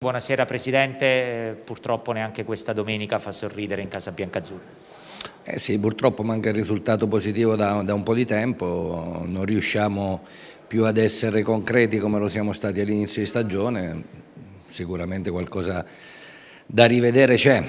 Buonasera Presidente, eh, purtroppo neanche questa domenica fa sorridere in casa Bianca Biancazzurra. Eh sì, purtroppo manca il risultato positivo da, da, un po' di tempo, non riusciamo più ad essere concreti come lo siamo stati all'inizio di stagione, sicuramente qualcosa da rivedere c'è.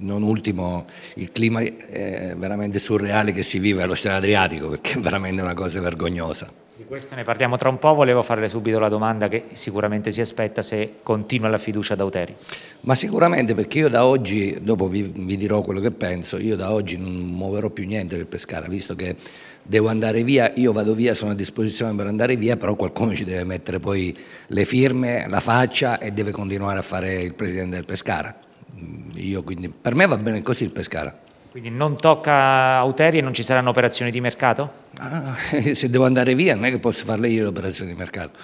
Non ultimo il clima eh, veramente surreale che si vive allo Stato Adriatico, perché è veramente una cosa vergognosa. Di questo ne parliamo tra un po', volevo farle subito la domanda che sicuramente si aspetta se continua la fiducia da Uteri. Ma sicuramente perché io da oggi, dopo vi, vi, dirò quello che penso, io da oggi non muoverò più niente per Pescara, visto che devo andare via, io vado via, sono a disposizione per andare via, però qualcuno ci deve mettere poi le firme, la faccia e deve continuare a fare il presidente del Pescara. Mm, io quindi, per me va bene così il Pescara. Quindi non tocca Uteri e non ci saranno operazioni di mercato? Ah, se devo andare via non è che posso farle io l'operazione di mercato.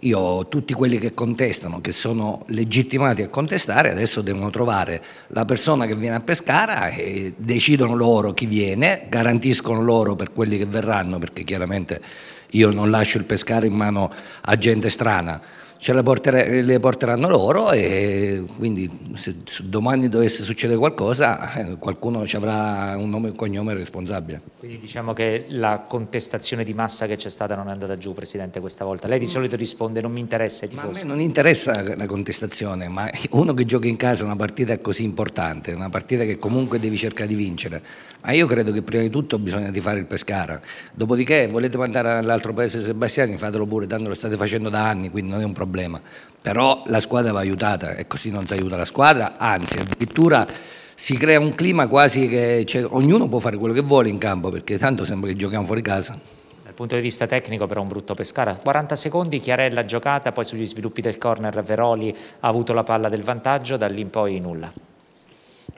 Io tutti quelli che contestano, che sono legittimati a contestare, adesso devono trovare la persona che viene a Pescara e decidono loro chi viene, garantiscono loro per quelli che verranno, perché chiaramente io non lascio il Pescara in mano a gente strana ce le, porter- le, porteranno loro e quindi se domani dovesse succedere qualcosa eh, qualcuno ci avrà un nome e un cognome responsabile. Quindi diciamo che la contestazione di massa che c'è stata non è andata giù Presidente questa volta, lei di solito risponde non mi interessa ai tifosi. Ma a me non interessa la contestazione, ma uno che gioca in casa una partita così importante, una partita che comunque devi cercare di vincere, ma io credo che prima di tutto bisogna di fare il Pescara, dopodiché volete mandare all'altro paese Sebastiani fatelo pure, tanto lo state facendo da anni, quindi non è un problema problema, però la squadra va aiutata e così non si aiuta la squadra, anzi addirittura si crea un clima quasi che cioè, ognuno può fare quello che vuole in campo perché tanto sembra che giochiamo fuori casa. Dal punto di vista tecnico però un brutto Pescara. 40 secondi, Chiarella giocata, poi sugli sviluppi del corner Veroli ha avuto la palla del vantaggio, da lì in poi nulla.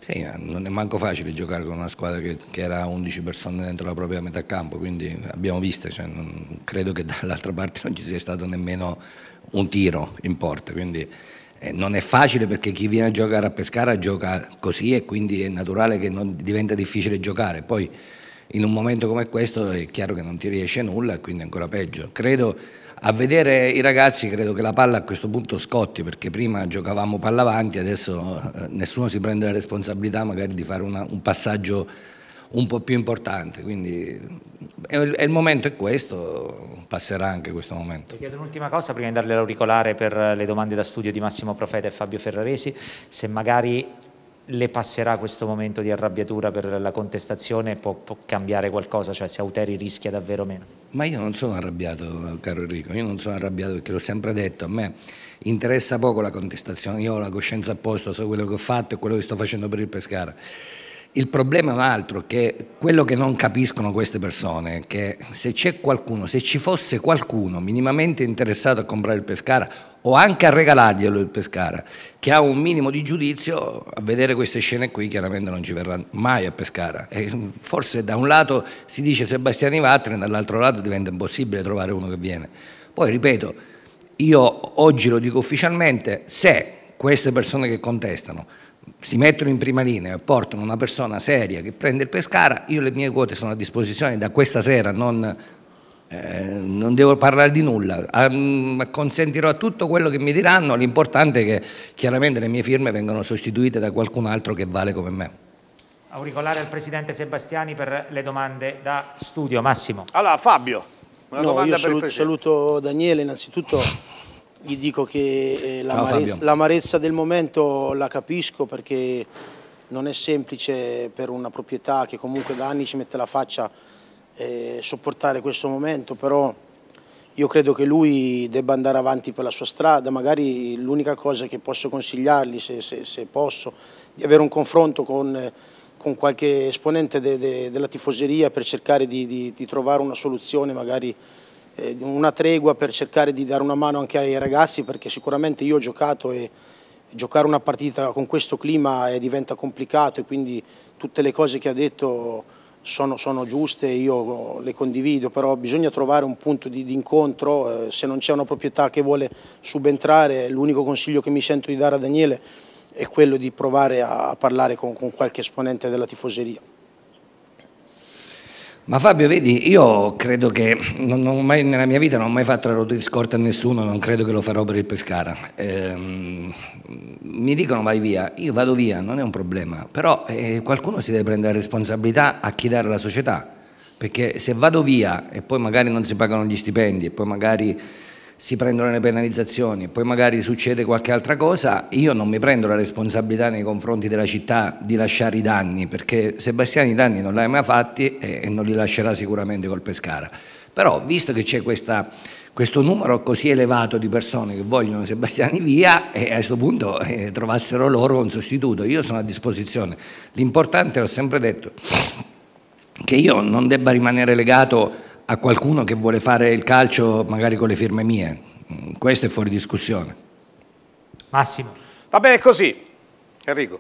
Sì, eh, non è manco facile giocare con una squadra che, che, era 11 persone dentro la propria metà campo, quindi abbiamo visto, cioè, non, credo che dall'altra parte non ci sia stato nemmeno un tiro in porta, quindi eh, non è facile perché chi viene a giocare a Pescara gioca così e quindi è naturale che non, diventa difficile giocare, poi in un momento come questo è chiaro che non ti riesce nulla e quindi è ancora peggio. Credo a vedere i ragazzi credo che la palla a questo punto scotti perché prima giocavamo palla avanti, adesso eh, nessuno si prende la responsabilità magari di fare una, un passaggio un po' più importante, quindi è, è il momento è questo, passerà anche questo momento. Ti chiedo un'ultima cosa prima di darle l'auricolare per le domande da studio di Massimo Profeta e Fabio Ferraresi, se magari le passerà questo momento di arrabbiatura per la contestazione e può, può, cambiare qualcosa, cioè se Auteri rischia davvero meno? Ma io non sono arrabbiato, caro Enrico, io non sono arrabbiato perché l'ho sempre detto, a me interessa poco la contestazione, io ho la coscienza a posto, so quello che ho fatto e quello che sto facendo per il Pescara. Il problema è un altro, che quello che non capiscono queste persone è che se c'è qualcuno, se ci fosse qualcuno minimamente interessato a comprare il Pescara o anche a regalarglielo il Pescara, che ha un minimo di giudizio, a vedere queste scene qui chiaramente non ci verrà mai a Pescara. E forse da un lato si dice Sebastiani Vattene, dall'altro lato diventa impossibile trovare uno che viene. Poi ripeto, io oggi lo dico ufficialmente, se queste persone che contestano si mettono in prima linea e portano una persona seria che prende il Pescara, io le mie quote sono a disposizione da questa sera, non, eh, non devo parlare di nulla, um, consentirò tutto quello che mi diranno, l'importante è che chiaramente le mie firme vengano sostituite da qualcun altro che vale come me. Auricolare al Presidente Sebastiani per le domande da studio. Massimo. Allora Fabio, una no, domanda io saluto, saluto Daniele innanzitutto gli dico che eh, l'amarezza del momento la capisco perché non è semplice per una proprietà che comunque da anni ci mette la faccia eh, sopportare questo momento, però io credo che lui debba andare avanti per la sua strada, magari l'unica cosa che posso consigliargli, se, se, se posso, di avere un confronto con, con qualche esponente de, de, della tifoseria per cercare di, di, di trovare una soluzione magari eh, una tregua per cercare di dare una mano anche ai ragazzi perché sicuramente io ho giocato e giocare una partita con questo clima diventa complicato e quindi tutte le cose che ha detto sono, sono giuste, io le condivido, però bisogna trovare un punto di, di incontro, eh, se non c'è una proprietà che vuole subentrare, l'unico consiglio che mi sento di dare a Daniele è quello di provare a, parlare con, con qualche esponente della tifoseria. Ma Fabio, vedi, io credo che non, non mai, nella mia vita non ho mai fatto la ruota di scorta a nessuno, non credo che lo farò per il Pescara. Ehm, mi dicono vai via, io vado via, non è un problema, però eh, qualcuno si deve prendere la responsabilità a chi dare la società, perché se vado via e poi magari non si pagano gli stipendi e poi magari si prendono le penalizzazioni e poi magari succede qualche altra cosa, io non mi prendo la responsabilità nei confronti della città di lasciare i danni, perché Sebastiani i danni non li ha mai fatti e non li lascerà sicuramente col Pescara. Però visto che c'è questa, questo numero così elevato di persone che vogliono Sebastiani via, e eh, a questo punto eh, trovassero loro un sostituto, io sono a disposizione. L'importante, l'ho sempre detto, che io non debba rimanere legato a qualcuno che vuole fare il calcio magari con le firme mie. Questo è fuori discussione. Massimo. Va bene così, Enrico.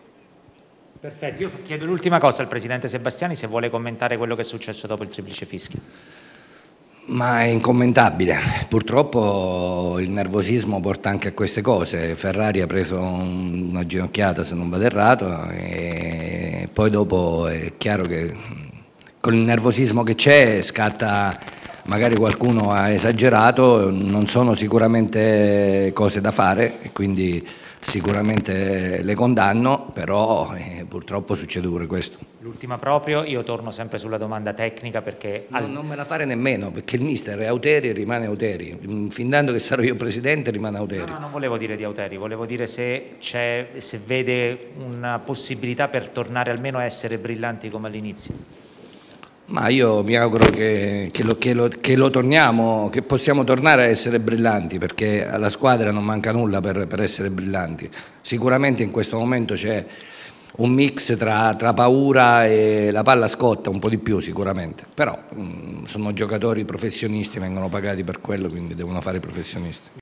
Perfetto, io chiedo l'ultima cosa al Presidente Sebastiani se vuole commentare quello che è successo dopo il triplice fischio. Ma è incommentabile, purtroppo il nervosismo porta anche a queste cose, Ferrari ha preso una ginocchiata se non vado errato e poi dopo è chiaro che con il nervosismo che c'è scatta magari qualcuno ha esagerato, non sono sicuramente cose da fare, quindi sicuramente le condanno, però eh, purtroppo succede pure questo. L'ultima proprio, io torno sempre sulla domanda tecnica perché... No, Non me la fare nemmeno, perché il mister è Auteri e rimane Auteri, mm, fin tanto che sarò io presidente rimane Auteri. No, no, non volevo dire di Auteri, volevo dire se, se vede una possibilità per tornare almeno a essere brillanti come all'inizio. Ma io mi auguro che, che, lo, che, lo, che, lo, torniamo, che possiamo tornare a essere brillanti, perché alla squadra non manca nulla per, per essere brillanti. Sicuramente in questo momento c'è un mix tra, tra, paura e la palla scotta, un po' di più sicuramente, però mh, mm, sono giocatori professionisti, vengono pagati per quello, quindi devono fare i professionisti.